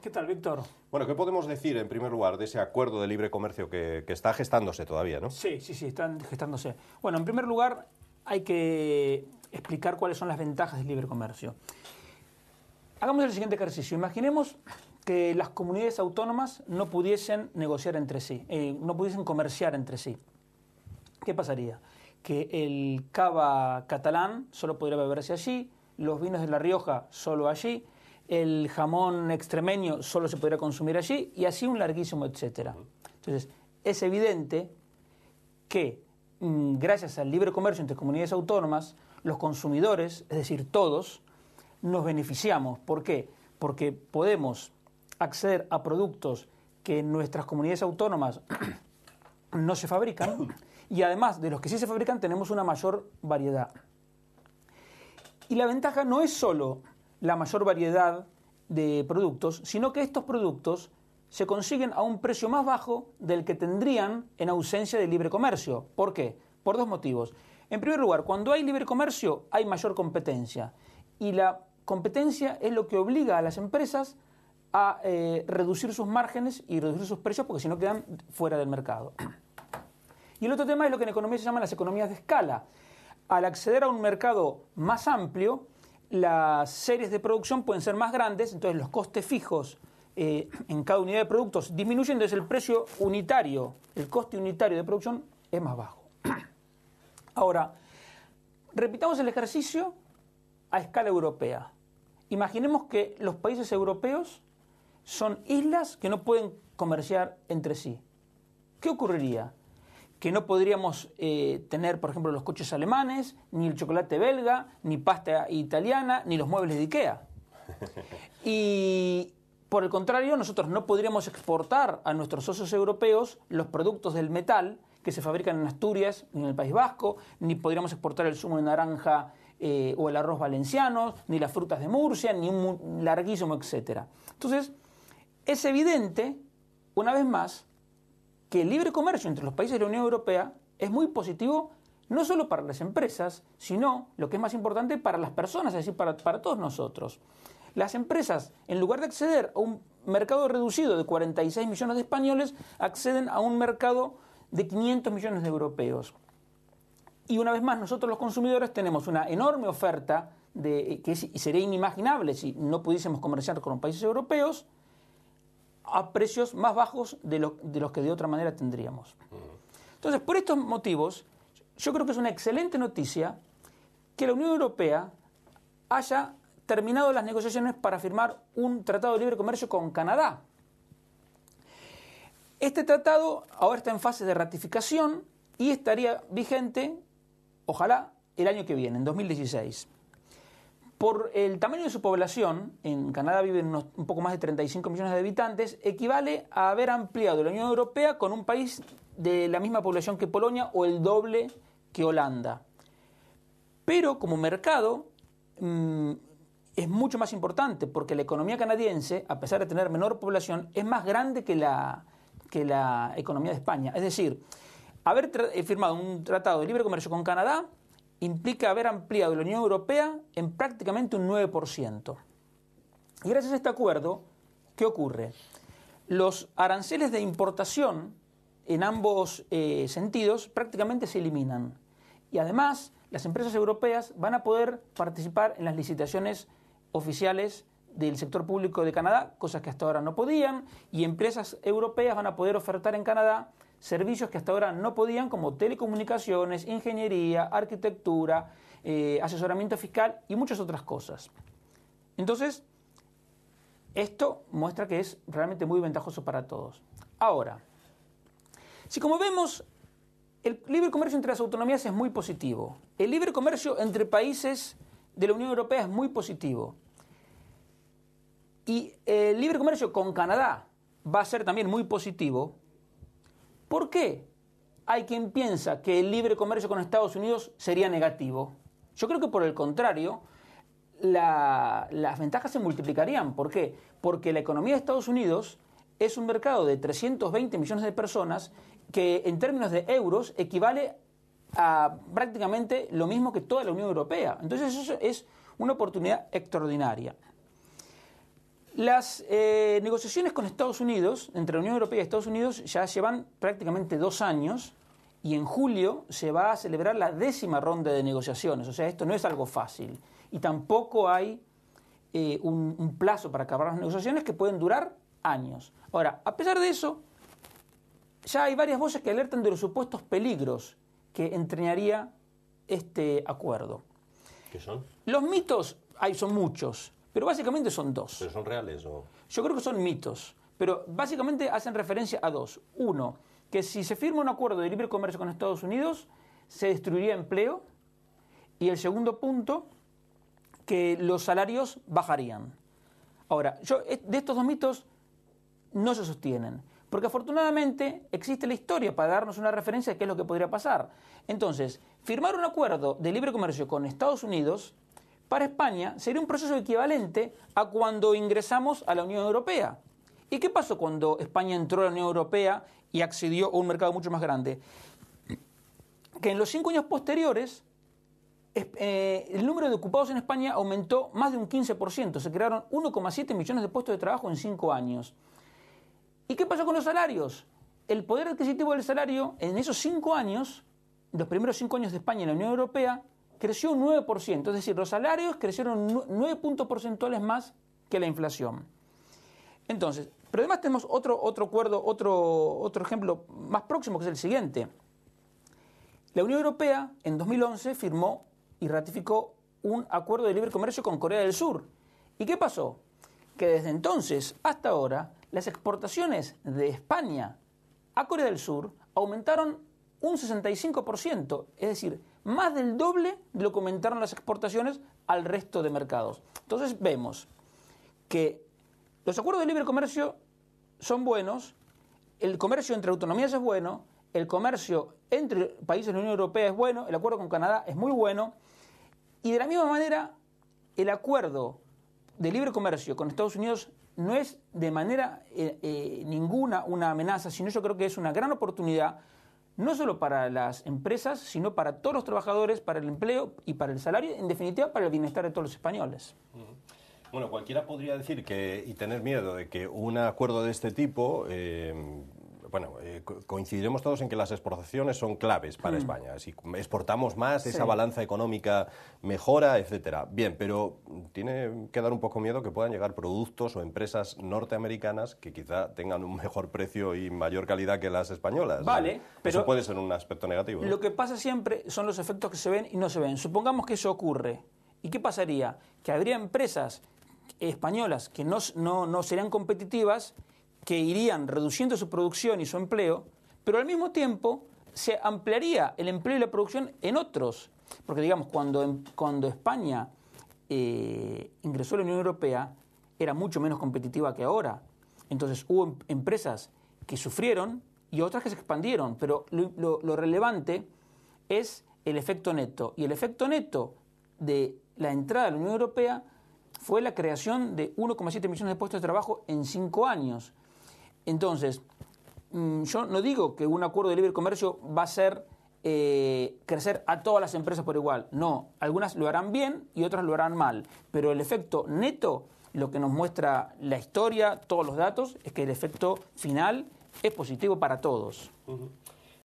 ¿Qué tal, Víctor? Bueno, ¿qué podemos decir en primer lugar de ese acuerdo de libre comercio que, está gestándose todavía, no? Sí, sí, sí, están gestándose. Bueno, en primer lugar hay que explicar cuáles son las ventajas del libre comercio. Hagamos el siguiente ejercicio. Imaginemos que las comunidades autónomas no pudiesen negociar entre sí, eh, no pudiesen comerciar entre sí. ¿Qué pasaría? Que el cava catalán solo podría beberse allí, los vinos de La Rioja solo allí, el jamón extremeño solo se podría consumir allí y así un larguísimo etcétera. Entonces, es evidente que mm, gracias al libre comercio entre comunidades autónomas, los consumidores, es decir, todos, nos beneficiamos. ¿Por qué? Porque podemos acceder a productos que en nuestras comunidades autónomas no se fabrican y además de los que sí se fabrican tenemos una mayor variedad. Y la ventaja no es solo la mayor variedad de productos, sino que estos productos se consiguen a un precio más bajo del que tendrían en ausencia de libre comercio. ¿Por qué? Por dos motivos. En primer lugar, cuando hay libre comercio hay mayor competencia y la competencia es lo que obliga a las empresas a eh, reducir sus márgenes y reducir sus precios porque si no quedan fuera del mercado. Y el otro tema es lo que en economía se llaman las economías de escala. Al acceder a un mercado más amplio, las series de producción pueden ser más grandes, entonces los costes fijos eh, en cada unidad de productos disminuyen, entonces el precio unitario, el coste unitario de producción es más bajo. Ahora, repitamos el ejercicio a escala europea. Imaginemos que los países europeos son islas que no pueden comerciar entre sí. ¿Qué ocurriría? que no podríamos eh, tener, por ejemplo, los coches alemanes, ni el chocolate belga, ni pasta italiana, ni los muebles de Ikea. Y por el contrario, nosotros no podríamos exportar a nuestros socios europeos los productos del metal que se fabrican en Asturias, ni en el País Vasco, ni podríamos exportar el zumo de naranja eh, o el arroz valenciano, ni las frutas de Murcia, ni un larguísimo, etcétera. Entonces, es evidente, una vez más, que el libre comercio entre los países de la Unión Europea es muy positivo no solo para las empresas, sino, lo que es más importante, para las personas, es decir, para, para todos nosotros. Las empresas, en lugar de acceder a un mercado reducido de 46 millones de españoles, acceden a un mercado de 500 millones de europeos. Y una vez más, nosotros los consumidores tenemos una enorme oferta de, eh, que sería inimaginable si no pudiésemos comerciar con los países europeos, a precios más bajos de, los que de otra manera tendríamos. Entonces, por estos motivos, yo creo que es una excelente noticia que la Unión Europea haya terminado las negociaciones para firmar un tratado de libre comercio con Canadá. Este tratado ahora está en fase de ratificación y estaría vigente, ojalá, el año que viene, en 2016. Por el tamaño de su población, en Canadá viven un poco más de 35 millones de habitantes, equivale a haber ampliado la Unión Europea con un país de la misma población que Polonia o el doble que Holanda. Pero como mercado mm, es mucho más importante porque la economía canadiense, a pesar de tener menor población, es más grande que la, que la economía de España. Es decir, haber eh, firmado un tratado de libre comercio con Canadá implica haber ampliado la Unión Europea en prácticamente un 9%. Y gracias a este acuerdo, ¿qué ocurre? Los aranceles de importación en ambos eh, sentidos prácticamente se eliminan. Y además, las empresas europeas van a poder participar en las licitaciones oficiales del sector público de Canadá, cosas que hasta ahora no podían, y empresas europeas van a poder ofertar en Canadá servicios que hasta ahora no podían, como telecomunicaciones, ingeniería, arquitectura, eh, asesoramiento fiscal y muchas otras cosas. Entonces, esto muestra que es realmente muy ventajoso para todos. Ahora, si como vemos, el libre comercio entre las autonomías es muy positivo, el libre comercio entre países de la Unión Europea es muy positivo, y el libre comercio con Canadá va a ser también muy positivo, ¿Por qué hay quien piensa que el libre comercio con Estados Unidos sería negativo? Yo creo que por el contrario, las ventajas se multiplicarían. ¿Por qué? Porque la economía de Estados Unidos es un mercado de 320 millones de personas que en términos de euros equivale a prácticamente lo mismo que toda la Unión Europea. Entonces eso es una oportunidad extraordinaria. Las eh, negociaciones con Estados Unidos, entre la Unión Europea y Estados Unidos, ya llevan prácticamente dos años y en julio se va a celebrar la décima ronda de negociaciones. O sea, esto no es algo fácil y tampoco hay eh, un, plazo para acabar las negociaciones que pueden durar años. Ahora, a pesar de eso, ya hay varias voces que alertan de los supuestos peligros que entrenaría este acuerdo. ¿Qué son? Los mitos, hay, son muchos. Pero básicamente son dos. ¿Pero son reales o...? Yo creo que son mitos, pero básicamente hacen referencia a dos. Uno, que si se firma un acuerdo de libre comercio con Estados Unidos, se destruiría empleo. Y el segundo punto, que los salarios bajarían. Ahora, yo, eh, de estos dos mitos no se sostienen, porque afortunadamente existe la historia para darnos una referencia de qué es lo que podría pasar. Entonces, firmar un acuerdo de libre comercio con Estados Unidos para España sería un proceso equivalente a cuando ingresamos a la Unión Europea. ¿Y qué pasó cuando España entró a la Unión Europea y accedió a un mercado mucho más grande? Que en los cinco años posteriores eh, el número de ocupados en España aumentó más de un 15%, se crearon 1,7 millones de puestos de trabajo en cinco años. ¿Y qué pasó con los salarios? El poder adquisitivo del salario en esos cinco años, los primeros cinco años de España en la Unión Europea, creció un 9%, es decir, los salarios crecieron 9 puntos porcentuales más que la inflación. Entonces, pero además tenemos otro, otro acuerdo, otro, otro ejemplo más próximo, que es el siguiente. La Unión Europea en 2011 firmó y ratificó un acuerdo de libre comercio con Corea del Sur. ¿Y qué pasó? Que desde entonces hasta ahora las exportaciones de España a Corea del Sur aumentaron un 65%, es decir, más del doble de lo que aumentaron las exportaciones al resto de mercados. Entonces vemos que los acuerdos de libre comercio son buenos, el comercio entre autonomías es bueno, el comercio entre países de la Unión Europea es bueno, el acuerdo con Canadá es muy bueno, y de la misma manera el acuerdo de libre comercio con Estados Unidos no es de manera eh, eh, ninguna una amenaza, sino yo creo que es una gran oportunidad no solo para las empresas, sino para todos los trabajadores, para el empleo y para el salario, en definitiva para el bienestar de todos los españoles. Bueno, cualquiera podría decir que y tener miedo de que un acuerdo de este tipo eh, bueno, eh, coincidiremos todos en que las exportaciones son claves para mm. España. Si exportamos más, esa balanza económica mejora, etcétera. Bien, pero tiene que dar un poco miedo que puedan llegar productos o empresas norteamericanas que quizá tengan un mejor precio y mayor calidad que las españolas. Vale, pero eso puede ser un aspecto negativo. Lo que pasa siempre son los efectos que se ven y no se ven. Supongamos que eso ocurre. ¿Y qué pasaría? Que habría empresas españolas que no, no, no serían competitivas que irían reduciendo su producción y su empleo, pero al mismo tiempo se ampliaría el empleo y la producción en otros. Porque digamos, cuando, cuando España eh, ingresó a la Unión Europea, era mucho menos competitiva que ahora. Entonces hubo em, empresas que sufrieron y otras que se expandieron, pero lo, relevante es el efecto neto. Y el efecto neto de la entrada a la Unión Europea fue la creación de 1,7 millones de puestos de trabajo en cinco años. Entonces, mm, yo no digo que un acuerdo de libre comercio va a ser eh, crecer a todas las empresas por igual. No, algunas lo harán bien y otras lo harán mal. Pero el efecto neto, lo que nos muestra la historia, todos los datos, es que el efecto final es positivo para todos.